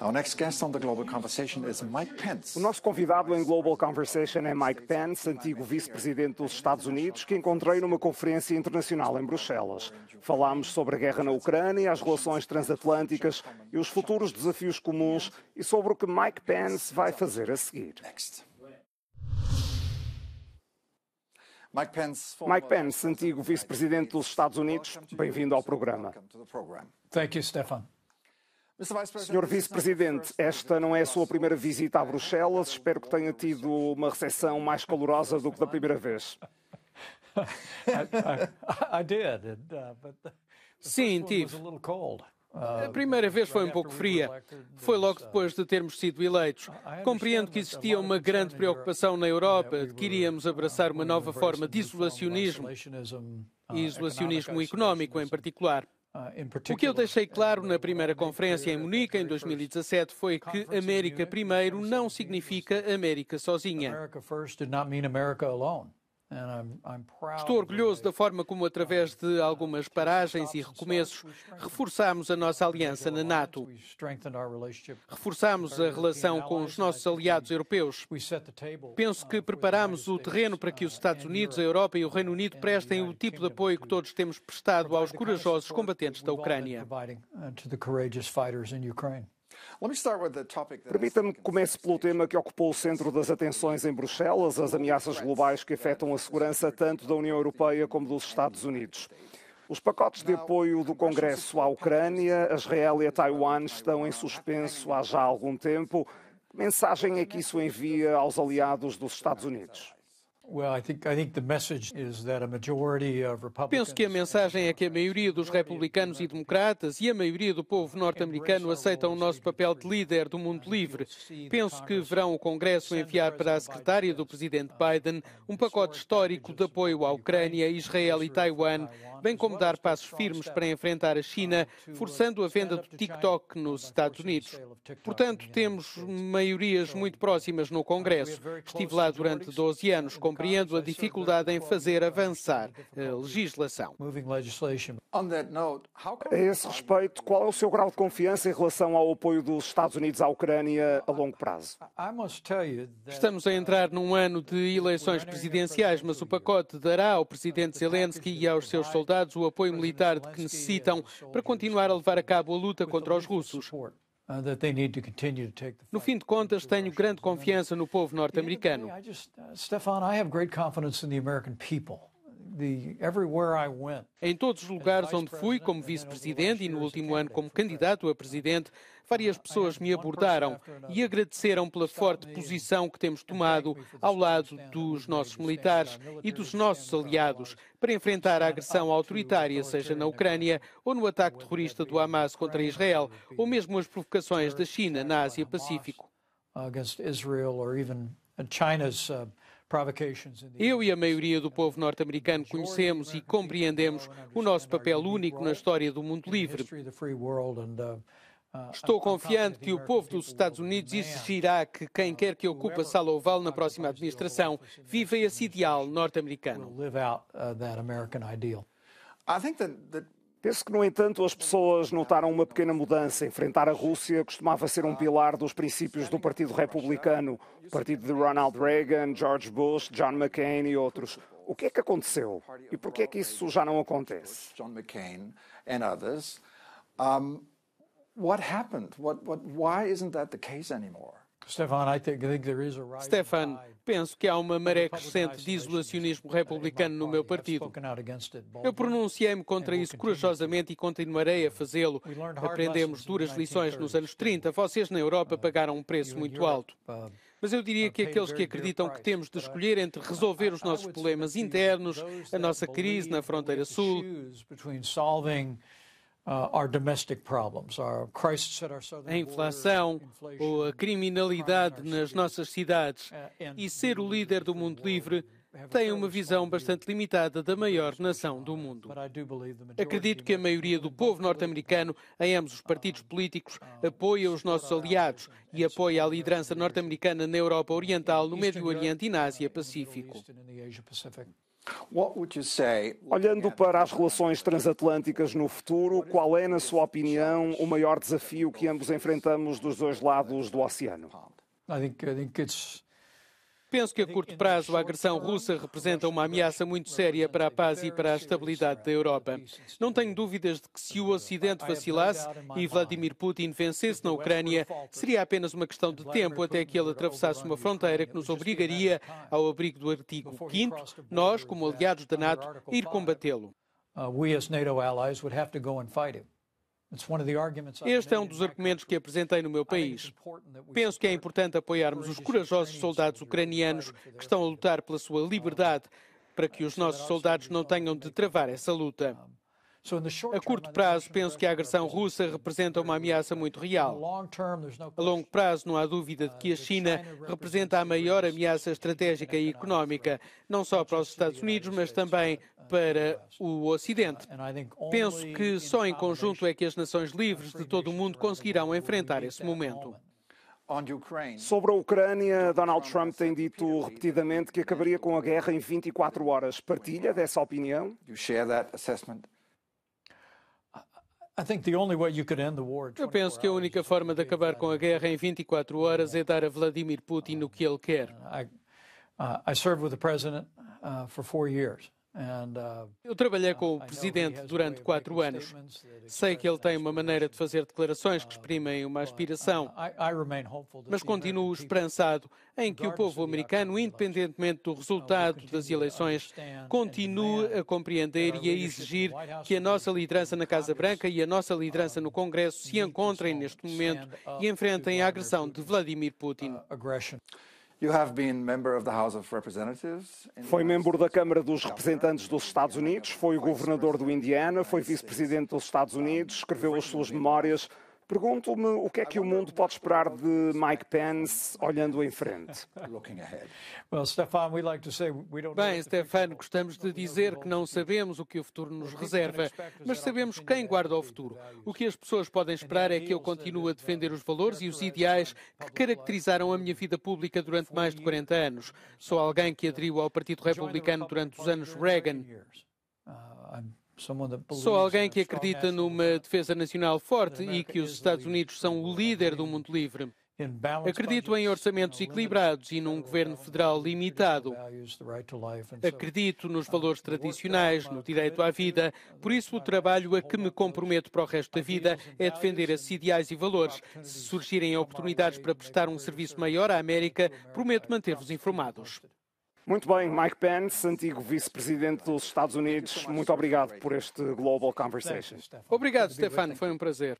O nosso convidado em Global Conversation é Mike Pence, antigo vice-presidente dos Estados Unidos, que encontrei numa conferência internacional em Bruxelas. Falámos sobre a guerra na Ucrânia, as relações transatlânticas e os futuros desafios comuns e sobre o que Mike Pence vai fazer a seguir. Mike Pence, Mike Pence antigo vice-presidente dos Estados Unidos, bem-vindo ao programa. Thank you, Stefan. Senhor Vice-Presidente, esta não é a sua primeira visita a Bruxelas. Espero que tenha tido uma recepção mais calorosa do que da primeira vez. Uh, Sim, tive. A primeira vez foi um uh, pouco fria. Foi logo uh, depois de termos sido eleitos. Compreendo que existia uma grande preocupação na Europa de que iríamos abraçar uma nova forma de isolacionismo, isolacionismo económico em particular. Ah, o que eu deixei eh, claro na primeira conferência em Munique, em 2017, foi que América primeiro não significa América sozinha. Estou orgulhoso da forma como, através de algumas paragens e recomeços, reforçamos a nossa aliança na NATO. Reforçamos a relação com os nossos aliados europeus. Penso uh, que preparamos o terreno para que os uh, Estados Unidos, a Europa e o Reino Unido prestem o tipo de apoio que todos temos prestado aos corajosos combatentes da Ucrânia. Permita-me que comece pelo tema que ocupou o centro das atenções em Bruxelas, as ameaças globais que afetam a segurança tanto da União Europeia como dos Estados Unidos. Os pacotes de apoio do Congresso à Ucrânia, a Israel e a Taiwan estão em suspenso há já algum tempo. Que mensagem é que isso envia aos aliados dos Estados Unidos? Penso que a mensagem é que a maioria dos republicanos e democratas e a maioria do povo norte-americano aceitam o nosso papel de líder do mundo livre. Penso que verão o Congresso enviar para a secretária do presidente Biden um pacote histórico de apoio à Ucrânia, Israel e Taiwan, bem como dar passos firmes para enfrentar a China, forçando a venda do TikTok nos Estados Unidos. Portanto, temos maiorias muito próximas no Congresso. Estive lá durante 12 anos como compreendo a dificuldade em fazer avançar a eh, legislação. A esse respeito, qual é o seu grau de confiança em relação ao apoio dos Estados Unidos à Ucrânia a longo prazo? Estamos a entrar num ano de eleições presidenciais, mas o pacote dará ao presidente Zelensky e aos seus soldados o apoio militar de que necessitam para continuar a levar a cabo a luta contra os russos. Uh, no fim de contas, tenho grande confiança no povo norte-americano. Uh, Stefan, I have great confidence in the American people. Em todos os lugares onde fui, como vice-presidente e no último ano como candidato a presidente, várias pessoas me abordaram e agradeceram pela forte posição que temos tomado ao lado dos nossos militares e dos nossos aliados para enfrentar a agressão autoritária, seja na Ucrânia ou no ataque terrorista do Hamas contra Israel, ou mesmo as provocações da China na Ásia-Pacífico. Eu e a maioria do povo norte-americano conhecemos e compreendemos o nosso papel único na história do mundo livre. Uh, uh, Estou confiante que o povo dos Estados Unidos exigirá que uh, quem quer que ocupe a sala oval na próxima administração viva esse ideal norte-americano. Penso que, no entanto, as pessoas notaram uma pequena mudança. Enfrentar a Rússia costumava ser um pilar dos princípios do Partido Republicano, o partido de Ronald Reagan, George Bush, John McCain e outros. O que é que aconteceu e por que é que isso já não acontece? John McCain and others. Um, what happened? What, what, why isn't that the case anymore? Stefan, penso que há uma maré crescente de isolacionismo republicano no meu partido. Eu pronunciei-me contra isso corajosamente e continuarei a fazê-lo. Aprendemos duras lições nos anos 30. Vocês na Europa uh, pagaram um preço muito alto. Uh, Mas eu diria uh, que aqueles que acreditam que temos de escolher entre resolver os nossos problemas internos, a nossa crise na fronteira sul, Uh, a inflação, ou a criminalidade nas nossas cidades uh, e ser o líder do mundo livre tem uma visão bastante limitada da maior nação do mundo. Acredito que a maioria do povo norte-americano, em ambos os uh, partidos políticos, apoia os nossos aliados e apoia a liderança norte-americana na Europa Oriental, no Médio Oriente e na Ásia Pacífico. Olhando para as relações transatlânticas no futuro, qual é, na sua opinião, o maior desafio que ambos enfrentamos dos dois lados do oceano? I think, I think it's Penso que a curto prazo a agressão russa representa uma ameaça muito séria para a paz e para a estabilidade da Europa. Não tenho dúvidas de que se o Ocidente vacilasse e Vladimir Putin vencesse na Ucrânia, seria apenas uma questão de tempo até que ele atravessasse uma fronteira que nos obrigaria, ao abrigo do artigo 5, nós, como aliados da NATO, ir combatê-lo. Uh, we as NATO allies would have to go and fight him. Este é um dos argumentos que apresentei no meu país. Penso que é importante apoiarmos os corajosos soldados ucranianos que estão a lutar pela sua liberdade, para que os nossos soldados não tenham de travar essa luta. A curto prazo, penso que a agressão russa representa uma ameaça muito real. A longo prazo, não há dúvida de que a uh, China representa a maior ameaça estratégica e económica, não só para os Estados Unidos, mas também para o Ocidente. Penso que só em conjunto é que as nações livres de todo o mundo conseguirão enfrentar esse momento. Sobre a Ucrânia, Donald Trump tem dito repetidamente que acabaria com a guerra em 24 horas. Partilha dessa opinião? Eu penso que a única forma de acabar com a guerra em 24 horas é dar a Vladimir Putin o que ele quer. Eu uh, uh, served com o presidente por uh, 4 anos. Uh, Eu trabalhei com o uh, presidente durante quatro anos. Sei que ele tem uma maneira de fazer declarações que uh, exprimem uma aspiração, mas continuo esperançado em que o povo americano, independentemente do resultado das eleições, continue a compreender e a exigir que a nossa liderança na Casa Branca e a nossa liderança no Congresso se encontrem neste momento e enfrentem a agressão de Vladimir Putin. Foi membro da Câmara dos Representantes dos Estados Unidos, foi governador do Indiana, foi vice-presidente dos Estados Unidos, escreveu as suas memórias. Pergunto-me o que é que o mundo pode esperar de Mike Pence olhando em frente. Bem, Stefano, gostamos de dizer que não sabemos o que o futuro nos reserva, mas sabemos quem guarda o futuro. O que as pessoas podem esperar é que eu continue a defender os valores e os ideais que caracterizaram a minha vida pública durante mais de 40 anos. Sou alguém que aderiu ao Partido Republicano durante os anos Reagan. Sou alguém que acredita numa defesa nacional forte e que os Estados Unidos são o líder do mundo livre. Acredito em orçamentos equilibrados e num governo federal limitado. Acredito nos valores tradicionais, no direito à vida. Por isso, o trabalho a que me comprometo para o resto da vida é defender esses ideais e valores. Se surgirem oportunidades para prestar um serviço maior à América, prometo manter-vos informados. Muito bem, Mike Pence, antigo vice-presidente dos Estados Unidos, muito obrigado por este Global Conversation. Obrigado, Stefano, foi um prazer.